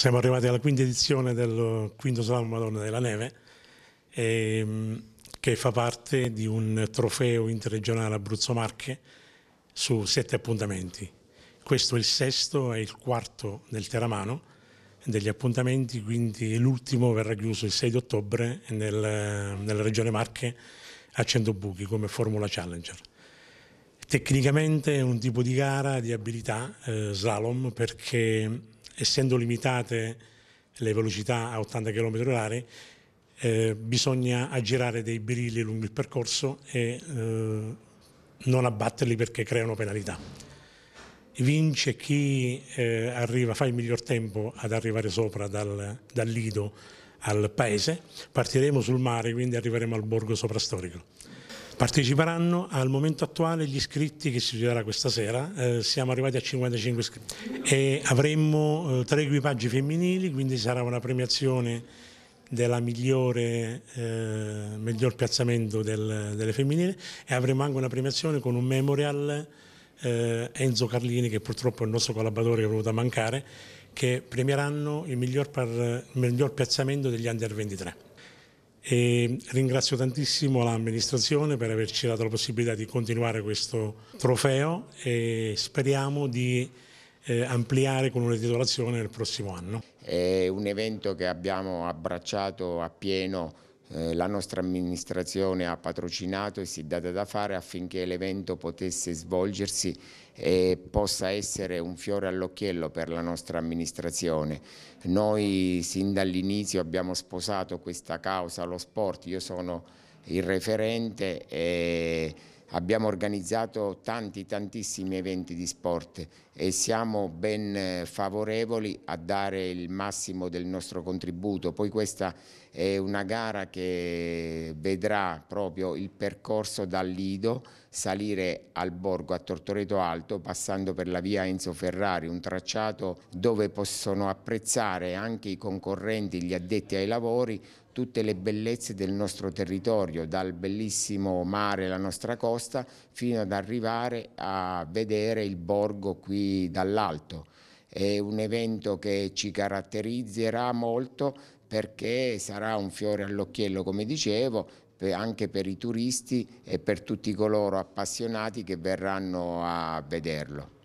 siamo arrivati alla quinta edizione del quinto Salmo Madonna della Neve, ehm, che fa parte di un trofeo interregionale Abruzzo-Marche su sette appuntamenti. Questo è il sesto e il quarto del Teramano degli appuntamenti, quindi l'ultimo verrà chiuso il 6 di ottobre nel, nella regione Marche a 100 buchi come Formula Challenger. Tecnicamente è un tipo di gara di abilità, eh, slalom, perché essendo limitate le velocità a 80 km h eh, bisogna aggirare dei birilli lungo il percorso e eh, non abbatterli perché creano penalità. Vince chi eh, arriva, fa il miglior tempo ad arrivare sopra dal, dal, Lido al paese, partiremo sul mare, quindi arriveremo al borgo soprastorico. Parteciperanno al momento attuale gli iscritti che si chiuderà questa sera, eh, siamo arrivati a 55 iscritti e avremo eh, tre equipaggi femminili, quindi sarà una premiazione del migliore, eh, miglior piazzamento del, delle femminili e avremo anche una premiazione con un memorial eh, Enzo Carlini che purtroppo è il nostro collaboratore che è venuto a mancare che premieranno il miglior, par, il miglior piazzamento degli under 23 e ringrazio tantissimo l'amministrazione per averci dato la possibilità di continuare questo trofeo e speriamo di eh, ampliare con una titolazione nel prossimo anno. È un evento che abbiamo abbracciato appieno eh, la nostra amministrazione ha patrocinato e si è data da fare affinché l'evento potesse svolgersi e possa essere un fiore all'occhiello per la nostra amministrazione. Noi sin dall'inizio abbiamo sposato questa causa, lo sport, io sono il referente e Abbiamo organizzato tanti tantissimi eventi di sport e siamo ben eh, favorevoli a dare il massimo del nostro contributo. Poi questa è una gara che vedrà proprio il percorso dal Lido salire al borgo a Tortoreto Alto passando per la via Enzo Ferrari, un tracciato dove possono apprezzare anche i concorrenti, gli addetti ai lavori, tutte le bellezze del nostro territorio, dal bellissimo mare, la nostra costa, fino ad arrivare a vedere il borgo qui dall'alto. È un evento che ci caratterizzerà molto perché sarà un fiore all'occhiello, come dicevo, anche per i turisti e per tutti coloro appassionati che verranno a vederlo.